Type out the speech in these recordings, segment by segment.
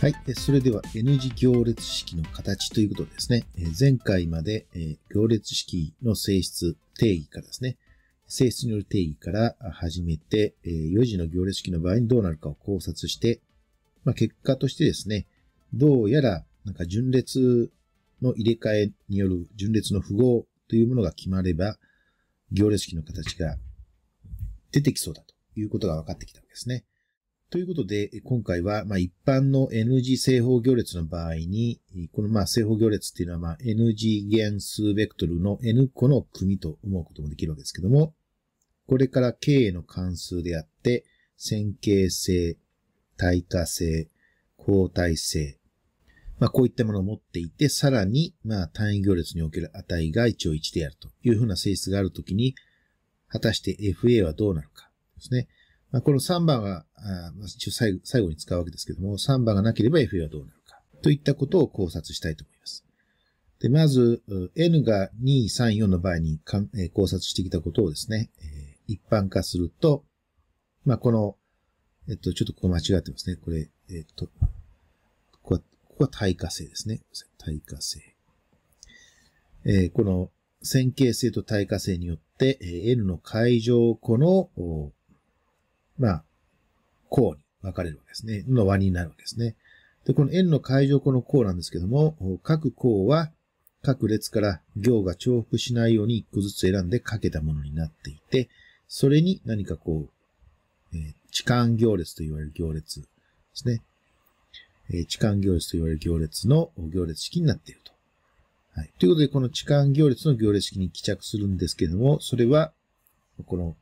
はい。それでは N 字行列式の形ということですね。前回まで行列式の性質、定義からですね。性質による定義から始めて、4字の行列式の場合にどうなるかを考察して、まあ、結果としてですね、どうやらなんか順列の入れ替えによる順列の符号というものが決まれば、行列式の形が出てきそうだということが分かってきたわけですね。ということで、今回は、まあ、一般の NG 正方行列の場合に、このまあ正方行列っていうのは、まあ、NG 減数ベクトルの N 個の組と思うこともできるわけですけども、これから K の関数であって、線形性、対化性、交代性、まあ、こういったものを持っていて、さらに、まあ、単位行列における値が一応1であるというふうな性質があるときに、果たして FA はどうなるかですね。まあ、この3番が、あ一応最後最後に使うわけですけども、3番がなければ FA はどうなるか、といったことを考察したいと思います。で、まず、N が2、3、4の場合にかん、え考察してきたことをですね、え一般化すると、まあ、この、えっと、ちょっとここ間違ってますね。これ、えっと、ここは、ここは耐火性ですね。耐火性。えー、この線形性と耐火性によって、え N の解乗庫のまあ、項に分かれるわけですね。の和になるわけですね。で、この円の解乗項の項なんですけども、各項は各列から行が重複しないように一個ずつ選んで書けたものになっていて、それに何かこう、えー、痴漢行列と言われる行列ですね。えー、痴漢行列と言われる行列の行列式になっていると。はい。ということで、この痴漢行列の行列式に帰着するんですけども、それは、この、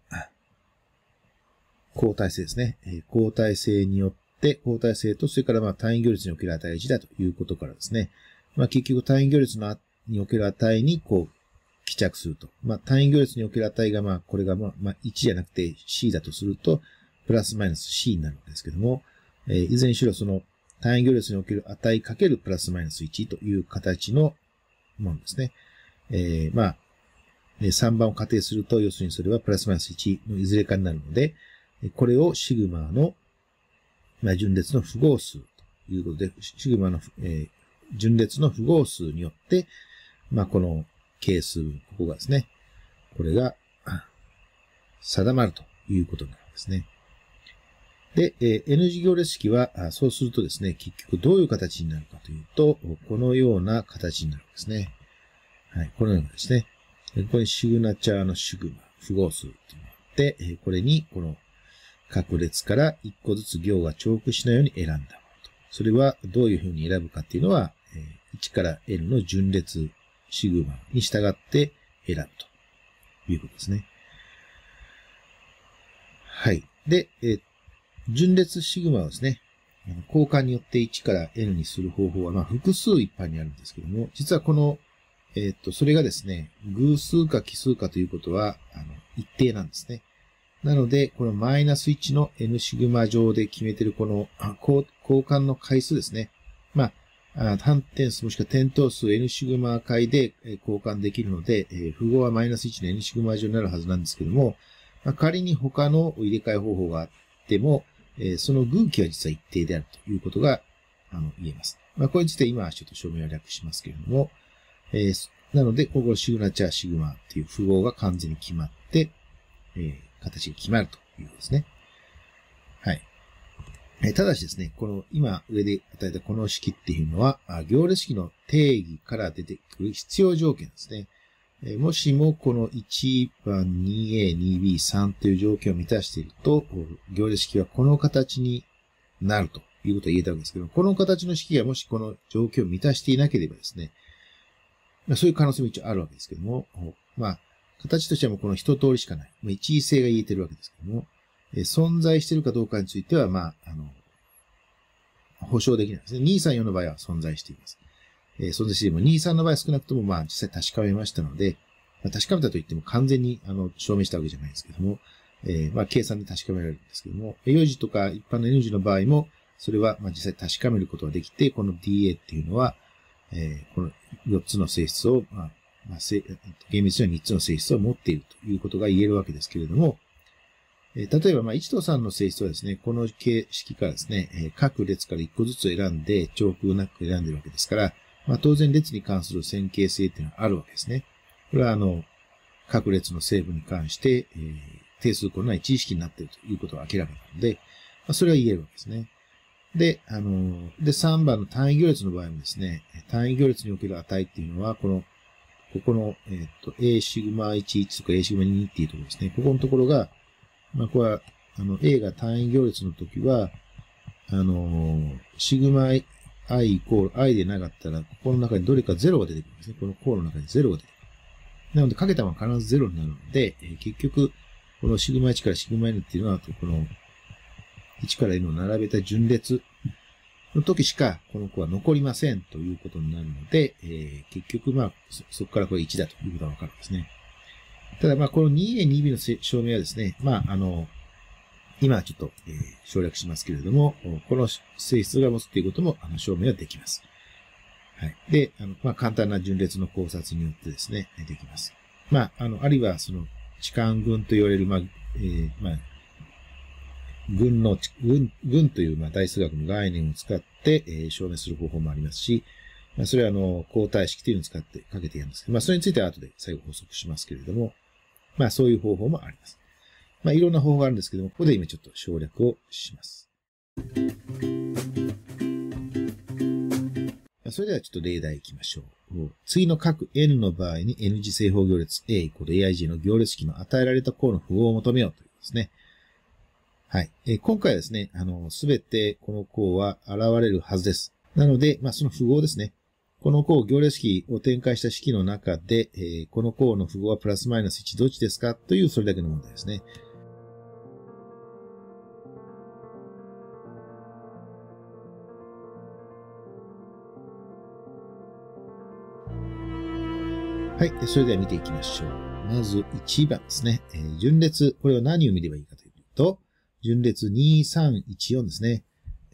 交代制ですね。え交代制によって、交代制と、それからまあ単位行列における値1だということからですね。まあ結局単位行列のにおける値にこう帰着すると。まあ単位行列における値がまあこれがまあまあ1じゃなくて C だとすると、プラスマイナス C になるんですけども、えー、いずれにしろその単位行列における値かけるプラスマイナス1という形のものですね。えー、まあ、3番を仮定すると、要するにそれはプラスマイナス1のいずれかになるので、これをシグマの、まあ、順列の符号数ということで、シグマの、えー、順列の符号数によって、まあ、この係数分、ここがですね、これが定まるということになんですね。で、え N 字行列式は、そうするとですね、結局どういう形になるかというと、このような形になるんですね。はい、このようなですね。ここにシグナチャーのシグマ、符号数っていうのがあって、これにこの各列から1個ずつ行が重複しないように選んだものと。それはどういうふうに選ぶかっていうのは、1から L の順列シグマに従って選ぶということですね。はい。で、え順列シグマはですね、交換によって1から N にする方法は、まあ、複数一般にあるんですけども、実はこの、えっ、と、それがですね、偶数か奇数かということは、あの、一定なんですね。なので、このマイナス1の N シグマ上で決めてるこの交換の回数ですね。まあ、単点数もしくは点灯数 N シグマ回で交換できるので、符号はマイナス1の N シグマ上になるはずなんですけども、まあ、仮に他の入れ替え方法があっても、その群岐は実は一定であるということがあの言えます。まあ、これについて今はちょっと証明は略しますけれども、えなので、ここシグナチャーシグマっていう符号が完全に決まって、えー、形が決まるということですね。はい。えー、ただしですね、この今上で与えたこの式っていうのは、行列式の定義から出てくる必要条件ですね。えもしもこの1番 2A、2B、3という条件を満たしていると、行列式はこの形になるということを言えたわけですけど、この形の式がもしこの条件を満たしていなければですね、まあ、そういう可能性も一応あるわけですけども、まあ、形としてはもうこの一通りしかない。まあ、一位性が言えてるわけですけども、えー、存在してるかどうかについては、まあ、あの、保証できないですね。234の場合は存在しています。えー、存在しても23の場合少なくとも、まあ、実際確かめましたので、まあ、確かめたといっても完全に、あの、証明したわけじゃないですけども、えー、まあ、計算で確かめられるんですけども、4時とか一般の N 字の場合も、それは、まあ、実際確かめることができて、この DA っていうのは、えー、この4つの性質を、まあ、まあ、厳密には3つの性質を持っているということが言えるわけですけれども、え例えば、まあ、1と3の性質はですね、この形式からですね、え各列から1個ずつ選んで、長空なく選んでるわけですから、まあ、当然列に関する線形性っていうのはあるわけですね。これは、あの、各列の成分に関して、えー、定数項のない知識になっているということが明らかなので、まあ、それは言えるわけですね。で、あの、で、3番の単位行列の場合もですね、単位行列における値っていうのは、このここの、えー、っと、A シグマ11とか A シグマ2っていうところですね。ここのところが、まあ、これは、あの、A が単位行列の時は、あのー、シグマ i イコール i でなかったら、ここの中にどれか0が出てくるんですね。この項の中に0が出てくる。なので、かけたまは必ず0になるので、えー、結局、このシグマ1からシグマ n っていうのは、この1から n を並べた順列の時しかこの子は残りませんということになるので、えー、結局まあそ、そこからこれ1だということがわかるんですね。ただまあ、この 2A2B の証明はですね、まあ、あの、今はちょっと、えー、省略しますけれども、この性質が持つということもあの証明はできます。はい。で、あのまあ、簡単な順列の考察によってですね、できます。まあ、あの、あるいはその、痴漢群と言われる、まあ、えー、まあ、軍の、軍、軍という、まあ、大数学の概念を使って、えー、証明する方法もありますし、まあ、それは、あの、交代式というのを使って、かけてやるんですけど、まあ、それについては後で最後補足しますけれども、まあ、そういう方法もあります。まあ、いろんな方法があるんですけども、ここで今ちょっと省略をします。それではちょっと例題行きましょう。次の各 n の場合に n 次正方行列 a イコール aig の行列式の与えられた項の符号を求めようということですね。はい。えー、今回はですね、あの、すべてこの項は現れるはずです。なので、まあ、その符号ですね。この項行列式を展開した式の中で、えー、この項の符号はプラスマイナス1どっちですかというそれだけの問題ですね。はい。それでは見ていきましょう。まず1番ですね。えー、順列。これは何を見ればいいかというと、順列2314ですね。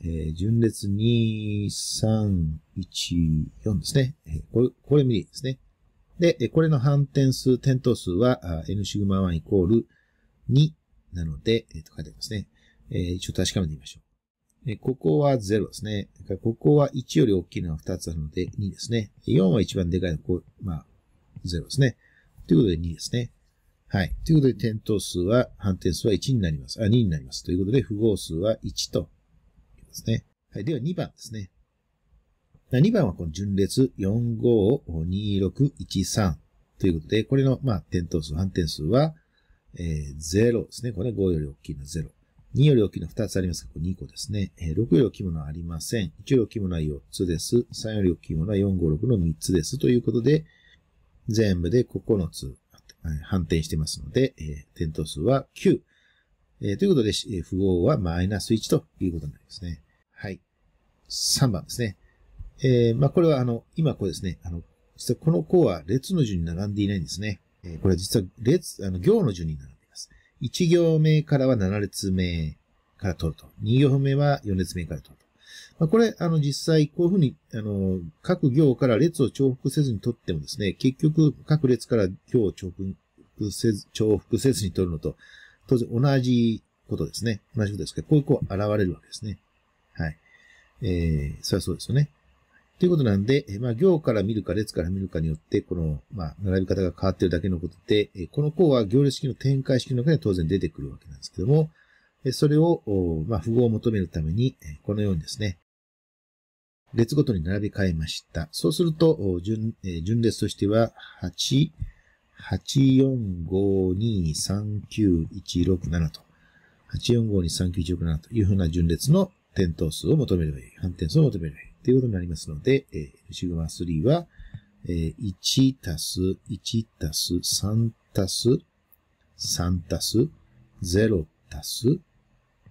えー、順列2314ですね。えー、これ、これ無理ですね。で、これの反転数、点灯数は n シグマ1イコール2なので、えっ、ー、と書いてありますね。えー、一応確かめてみましょう。えー、ここは0ですね。ここは1より大きいのは2つあるので2ですね。4は一番でかいの、こう、まあ、0ですね。ということで2ですね。はい。ということで、点灯数は、反転数は1になります。あ、2になります。ということで、符号数は1とすね。はい。では、2番ですね。2番はこの順列452613ということで、これの、まあ、点灯数、反転数は、えー、0ですね。これ5より大きいのは0。2より大きいのは2つありますが、これ2個ですね。えー、6より大きいものはありません。1より大きいものは4つです。3より大きいものは456の3つです。ということで、全部で9つ反転してますので、えー、点灯数は9。えー、ということで、えー、符号はマイナス1ということになりますね。はい。3番ですね。えー、まあ、これはあの、今これですね、あの、実はこの項は列の順に並んでいないんですね。えこれは実は列、あの、行の順に並んでいます。1行目からは7列目から取ると。2行目は4列目から取るまあ、これ、あの、実際、こういうふうに、あの、各行から列を重複せずに取ってもですね、結局、各列から行を重複せず、重複せずに取るのと、当然同じことですね。同じことですけど、こういう子は現れるわけですね。はい。えー、そりゃそうですよね。ということなんで、まあ、行から見るか列から見るかによって、この、まあ、並び方が変わってるだけのことで、この項は行列式の展開式の中に当然出てくるわけなんですけども、それを、まあ、符号を求めるために、このようにですね、列ごとに並び替えました。そうすると、順、順列としては、8、845239167と、845239167というふうな順列の点灯数を求めればいい。反転数を求めればいい。ということになりますので、シグマ3は、1たす1たす3たす3たす0たす、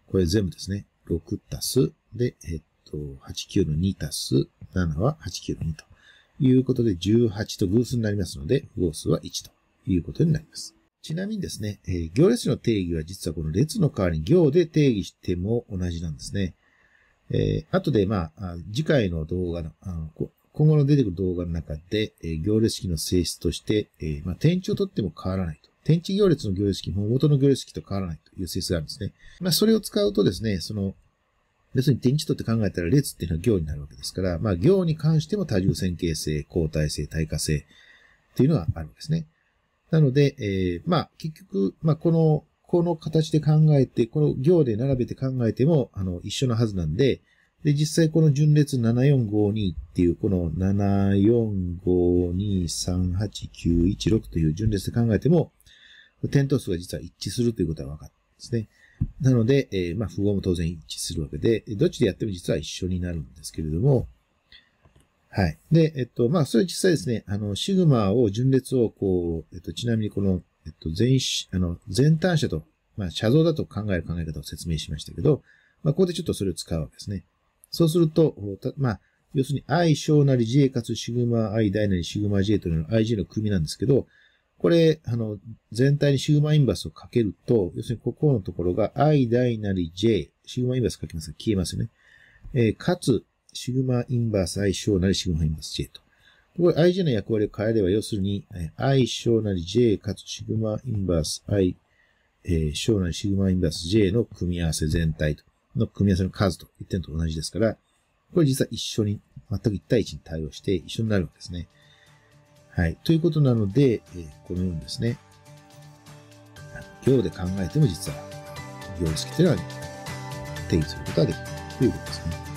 これ全部ですね。6たす、で、えっと、89の2たす7は89の2ということで、18と偶数になりますので、不数は1ということになります。ちなみにですね、えー、行列の定義は実はこの列の代わりに行で定義しても同じなんですね。えー、後で、まあ、次回の動画の、あの今後の出てくる動画の中で、えー、行列式の性質として、えー、まあ、点値をとっても変わらないと。点値行列の行列式も元の行列式と変わらないという性質があるんですね。まあ、それを使うとですね、その、要するに点値とって考えたら列っていうのは行になるわけですから、まあ行に関しても多重線形性、交代性、対火性っていうのがあるんですね。なので、えー、まあ結局、まあこの、この形で考えて、この行で並べて考えても、あの、一緒のはずなんで、で、実際この順列7452っていう、この745238916という順列で考えても、点灯数が実は一致するということは分かったんですね。なので、えー、まあ、符号も当然一致するわけで、どっちでやっても実は一緒になるんですけれども、はい。で、えっと、まあ、それ実際ですね、あの、シグマを、順列を、こう、えっと、ちなみにこの、えっと、全、あの、全単車と、まあ、写像だと考える考え方を説明しましたけど、まあ、ここでちょっとそれを使うわけですね。そうすると、まあ、要するに i 小なり j かつシグマ i 大なりシグマ j というのは ij の組なんですけど、これ、あの、全体にシューマインバースをかけると、要するにここのところが i 大なり j、シューマインバースかけますが消えますよね。えー、かつ、シグマインバース i 小なりシグマインバース j と。これ ij の役割を変えれば、要するに、i 小なり j かつシグマインバース i 小なりシグマインバース j の組み合わせ全体と、の組み合わせの数と一点と同じですから、これ実は一緒に、全く1対1に対応して一緒になるわけですね。はい。ということなので、えー、このようにですね、行で考えても実は行式というのは定義することができるということですね。